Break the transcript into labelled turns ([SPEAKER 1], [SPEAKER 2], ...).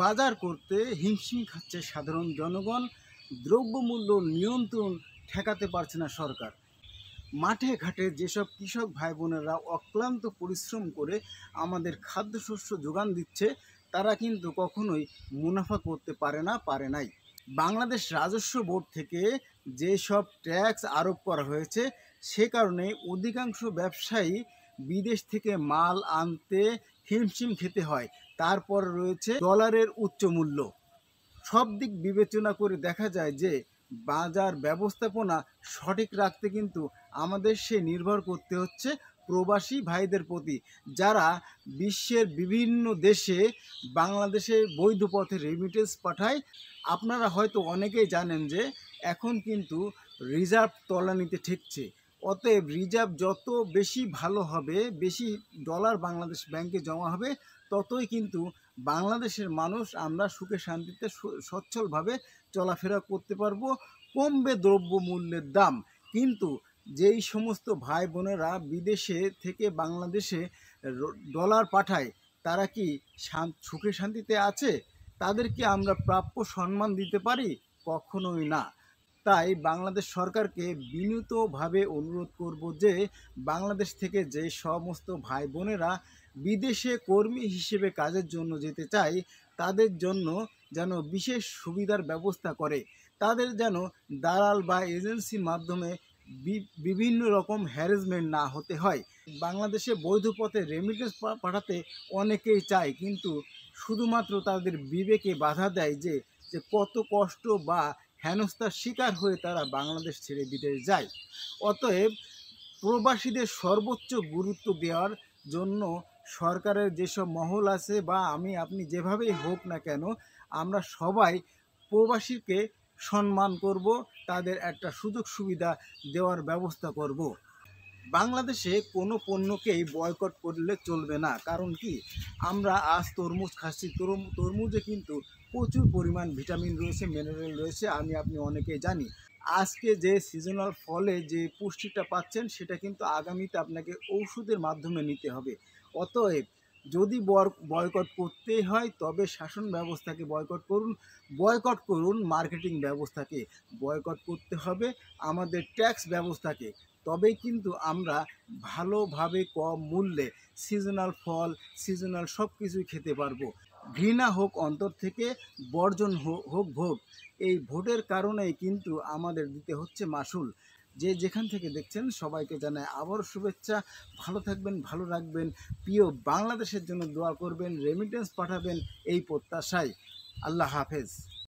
[SPEAKER 1] বাজার করতে হিমশিম খাচ্ছে সাধারণ জনগণ দ্রব্যমূল্য নিয়ন্ত্রণ ঠেকাতে পারছে না সরকার মাঠে ঘাটে যেসব কৃষক ভাই বোনেরা অক্লান্ত পরিশ্রম করে আমাদের খাদ্যশস্য যোগান দিচ্ছে তারা কিন্তু কখনোই মুনাফা করতে পারে না পারে নাই বাংলাদেশ রাজস্ব বোর্ড থেকে যেসব ট্যাক্স আরোপ করা হয়েছে সে কারণে অধিকাংশ ব্যবসায়ী বিদেশ থেকে মাল আনতে হিমশিম খেতে হয় তারপর রয়েছে ডলারের উচ্চ মূল্য সব দিক বিবেচনা করে দেখা যায় যে বাজার ব্যবস্থাপনা সঠিক রাখতে কিন্তু আমাদের সে নির্ভর করতে হচ্ছে প্রবাসী ভাইদের প্রতি যারা বিশ্বের বিভিন্ন দেশে বাংলাদেশে বৈধ পথে রেমিটেন্স পাঠায় আপনারা হয়তো অনেকেই জানেন যে এখন কিন্তু রিজার্ভ তলানিতে ঠেকছে অতএব রিজার্ভ যত বেশি ভালো হবে বেশি ডলার বাংলাদেশ ব্যাংকে জমা হবে ততই কিন্তু বাংলাদেশের মানুষ আমরা সুখে শান্তিতে সচ্ছলভাবে চলাফেরা করতে পারবো কমবে দ্রব্য মূল্যের দাম কিন্তু যেই সমস্ত ভাই বোনেরা বিদেশে থেকে বাংলাদেশে ডলার পাঠায় তারা কি সুখে শান্তিতে আছে তাদেরকে আমরা প্রাপ্য সম্মান দিতে পারি কখনোই না তাই বাংলাদেশ সরকারকে বিনীতভাবে অনুরোধ করব যে বাংলাদেশ থেকে যে সমস্ত ভাই বোনেরা বিদেশে কর্মী হিসেবে কাজের জন্য যেতে চায় তাদের জন্য যেন বিশেষ সুবিধার ব্যবস্থা করে তাদের যেন দালাল বা এজেন্সির মাধ্যমে বিভিন্ন রকম হ্যারেসমেন্ট না হতে হয় বাংলাদেশে বৈধ পথে রেমিটেন্স পাঠাতে অনেকেই চায় কিন্তু শুধুমাত্র তাদের বিবেকে বাধা দেয় যে যে কত কষ্ট বা হেনস্থার শিকার হয়ে তারা বাংলাদেশ ছেড়ে বিদেশ যায় অতএব প্রবাসীদের সর্বোচ্চ গুরুত্ব দেওয়ার জন্য সরকারের যেসব মহল আছে বা আমি আপনি যেভাবেই হোক না কেন আমরা সবাই প্রবাসীকে সম্মান করব তাদের একটা সুযোগ সুবিধা দেওয়ার ব্যবস্থা করব বাংলাদেশে কোনো পণ্যকেই বয়কট করলে চলবে না কারণ কি আমরা আজ তরমুজ খাচ্ছি তরমুজে কিন্তু প্রচুর পরিমাণ ভিটামিন রয়েছে মিনারেল রয়েছে আমি আপনি অনেকেই জানি আজকে যে সিজনাল ফলে যে পুষ্টিটা পাচ্ছেন সেটা কিন্তু আগামীতে আপনাকে ঔষধের মাধ্যমে নিতে হবে অতএব যদি বয়কট করতেই হয় তবে শাসন ব্যবস্থাকে বয়কট করুন বয়কট করুন মার্কেটিং ব্যবস্থাকে বয়কট করতে হবে আমাদের ট্যাক্স ব্যবস্থাকে তবেই কিন্তু আমরা ভালোভাবে কম মূল্যে সিজনাল ফল সিজনাল সব কিছুই খেতে পারবো ঘৃণা হোক অন্তর থেকে বর্জন হোক ভোগ এই ভোটের কারণেই কিন্তু আমাদের দিতে হচ্ছে মাসুল যে যেখান থেকে দেখছেন সবাইকে জানায় আবার শুভেচ্ছা ভালো থাকবেন ভালো রাখবেন প্রিয় বাংলাদেশের জন্য দোয়া করবেন রেমিটেন্স পাঠাবেন এই প্রত্যাশায় আল্লাহ হাফেজ